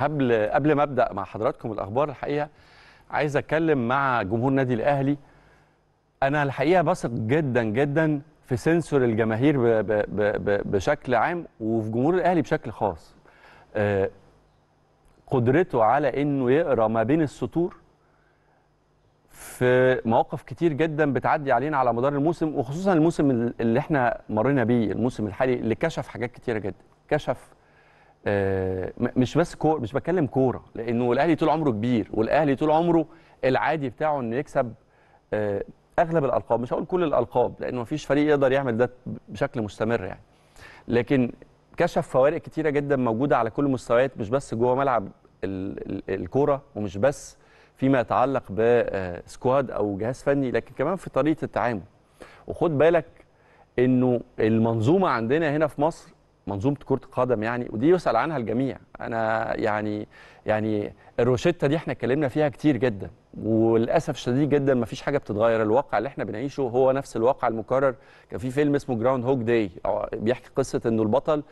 قبل قبل ما ابدا مع حضراتكم الاخبار الحقيقه عايز اتكلم مع جمهور النادي الاهلي انا الحقيقه بثق جدا جدا في سنسور الجماهير بـ بـ بـ بشكل عام وفي جمهور الاهلي بشكل خاص آه قدرته على انه يقرا ما بين السطور في مواقف كتير جدا بتعدي علينا على مدار الموسم وخصوصا الموسم اللي احنا مرينا بيه الموسم الحالي اللي كشف حاجات كتيره جدا كشف آه، مش بس كوره مش بتكلم كوره لانه الاهلي طول عمره كبير والاهلي طول عمره العادي بتاعه انه يكسب آه، اغلب الالقاب مش هقول كل الالقاب لانه مفيش فريق يقدر يعمل ده بشكل مستمر يعني لكن كشف فوارق كتيره جدا موجوده على كل المستويات مش بس جوه ملعب الكوره ومش بس فيما يتعلق بسكواد آه، او جهاز فني لكن كمان في طريقه التعامل وخد بالك انه المنظومه عندنا هنا في مصر منظومه كره القدم يعني ودي يسال عنها الجميع انا يعني يعني الروشته دي احنا اتكلمنا فيها كتير جدا وللاسف الشديد جدا ما فيش حاجه بتتغير الواقع اللي احنا بنعيشه هو نفس الواقع المكرر كان في فيلم اسمه جراوند هوك داي بيحكي قصه انه البطل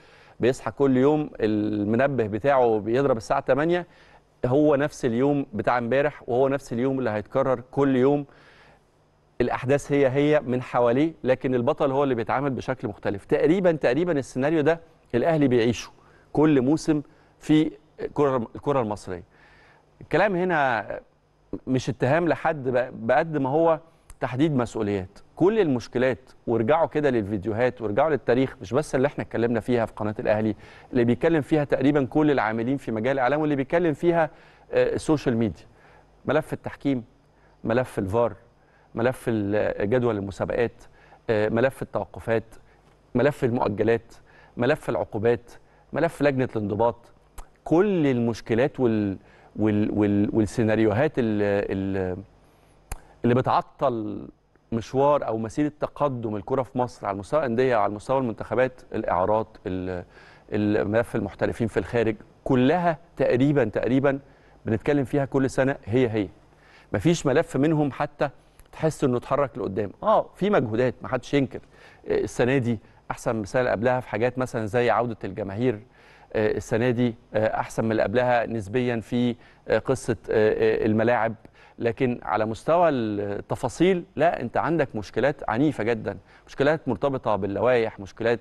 بيصحى كل يوم المنبه بتاعه بيضرب الساعه 8 هو نفس اليوم بتاع امبارح وهو نفس اليوم اللي هيتكرر كل يوم الاحداث هي هي من حواليه لكن البطل هو اللي بيتعامل بشكل مختلف تقريبا تقريبا السيناريو ده الاهلي بيعيشه كل موسم في الكره الكره المصريه الكلام هنا مش اتهام لحد بقد ما هو تحديد مسؤوليات كل المشكلات وارجعوا كده للفيديوهات وارجعوا للتاريخ مش بس اللي احنا اتكلمنا فيها في قناه الاهلي اللي بيتكلم فيها تقريبا كل العاملين في مجال الاعلام واللي بيتكلم فيها آه، السوشيال ميديا ملف التحكيم ملف الفار ملف جدول المسابقات آه، ملف التوقفات ملف المؤجلات ملف العقوبات ملف لجنه الانضباط كل المشكلات وال وال وال والسيناريوهات اللي, بتعطل مشوار او مسيره تقدم الكره في مصر على مستوى الانديه وعلى مستوى المنتخبات الاعارات ملف المحترفين في الخارج كلها تقريبا تقريبا بنتكلم فيها كل سنه هي هي مفيش ملف منهم حتى تحس انه اتحرك لقدام اه في مجهودات ما حدش ينكر آه، السنه دي احسن مثال قبلها في حاجات مثلا زي عوده الجماهير آه، السنه دي آه، احسن من اللي قبلها نسبيا في قصه الملاعب لكن على مستوى التفاصيل لا انت عندك مشكلات عنيفه جدا مشكلات مرتبطه باللوائح مشكلات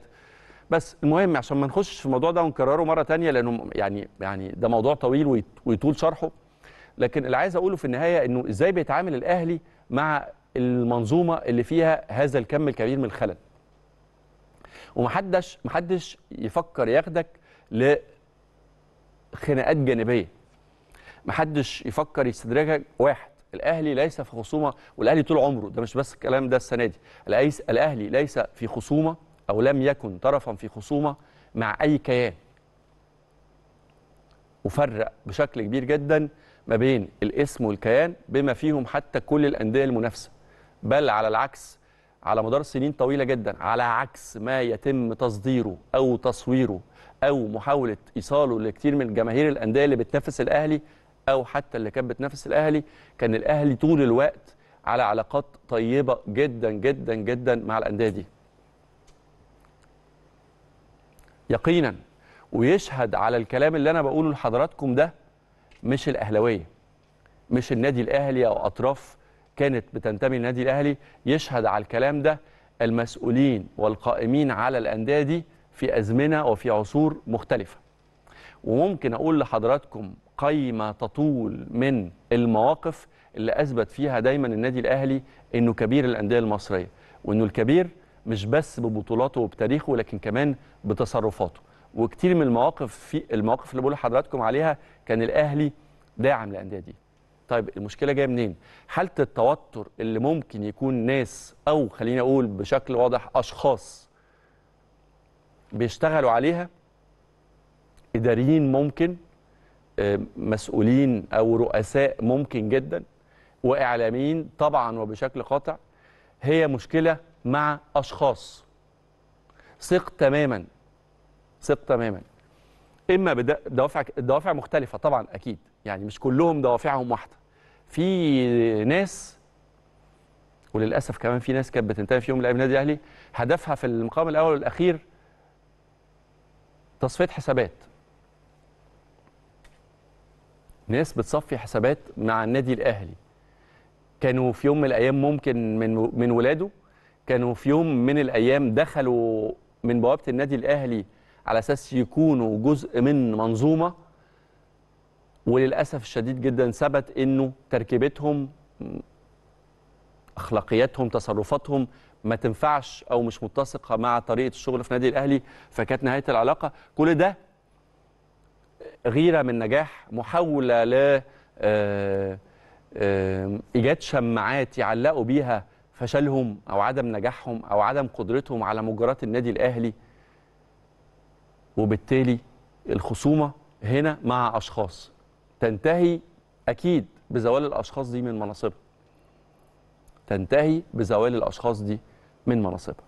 بس المهم عشان ما نخش في الموضوع ده ونكرره مره تانية لانه يعني يعني ده موضوع طويل ويطول شرحه لكن اللي عايز اقوله في النهايه انه ازاي بيتعامل الاهلي مع المنظومه اللي فيها هذا الكم الكبير من الخلل ومحدش محدش يفكر ياخدك لخناقات جانبيه محدش يفكر يستدرجك واحد الاهلي ليس في خصومه والاهلي طول عمره ده مش بس الكلام ده السنه دي الاهلي ليس في خصومه او لم يكن طرفا في خصومه مع اي كيان وفرق بشكل كبير جدا ما بين الاسم والكيان بما فيهم حتى كل الأندية المنافسة بل على العكس على مدار سنين طويلة جدا على عكس ما يتم تصديره أو تصويره أو محاولة إيصاله لكثير من جماهير الأندية اللي بتنافس الأهلي أو حتى اللي كانت بتنافس الأهلي كان الأهلي طول الوقت على علاقات طيبة جدا جدا جدا مع الأندية دي يقينا ويشهد على الكلام اللي أنا بقوله لحضراتكم ده مش الاهلاويه مش النادي الاهلي او اطراف كانت بتنتمي للنادي الاهلي يشهد على الكلام ده المسؤولين والقائمين على الانديه دي في ازمنه وفي عصور مختلفه وممكن اقول لحضراتكم قيمة تطول من المواقف اللي اثبت فيها دايما النادي الاهلي انه كبير الانديه المصريه وانه الكبير مش بس ببطولاته وبتاريخه لكن كمان بتصرفاته وكتير من المواقف في المواقف اللي بقول لحضراتكم عليها كان الاهلي داعم للانديه دي طيب المشكله جايه منين حاله التوتر اللي ممكن يكون ناس او خليني اقول بشكل واضح اشخاص بيشتغلوا عليها اداريين ممكن آه، مسؤولين او رؤساء ممكن جدا واعلاميين طبعا وبشكل قاطع هي مشكله مع اشخاص ثق تماما ثق تماما اما بدوافع دوافع مختلفه طبعا اكيد يعني مش كلهم دوافعهم واحده في ناس وللاسف كمان في ناس كانت بتنتهي في يوم من النادي الاهلي هدفها في المقام الاول والاخير تصفيه حسابات ناس بتصفي حسابات مع النادي الاهلي كانوا في يوم من الايام ممكن من من ولاده كانوا في يوم من الايام دخلوا من بوابه النادي الاهلي على اساس يكونوا جزء من منظومه وللاسف الشديد جدا ثبت انه تركيبتهم اخلاقياتهم تصرفاتهم ما تنفعش او مش متسقه مع طريقه الشغل في نادي الاهلي فكانت نهايه العلاقه كل ده غيره من نجاح محاوله ل آه، آه، ايجاد شماعات يعلقوا بيها فشلهم او عدم نجاحهم او عدم قدرتهم على مجرات النادي الاهلي وبالتالي الخصومه هنا مع اشخاص تنتهي اكيد بزوال الاشخاص دي من مناصبها تنتهي بزوال الاشخاص دي من مناصبها